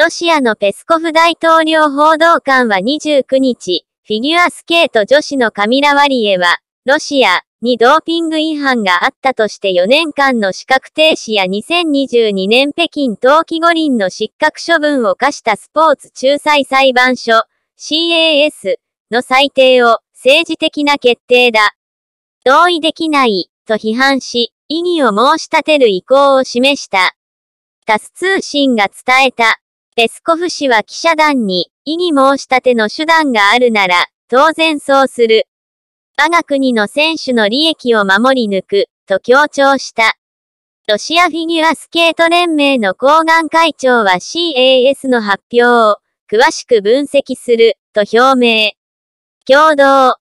ロシアのペスコフ大統領報道官は29日、フィギュアスケート女子のカミラ・ワリエは、ロシアにドーピング違反があったとして4年間の資格停止や2022年北京冬季五輪の失格処分を課したスポーツ仲裁裁判所 CAS の裁定を政治的な決定だ。同意できないと批判し、異議を申し立てる意向を示した。タス通信が伝えた。ペスコフ氏は記者団に、異議申し立ての手段があるなら、当然そうする。我が国の選手の利益を守り抜く、と強調した。ロシアフィギュアスケート連盟の高岸会長は CAS の発表を、詳しく分析する、と表明。共同、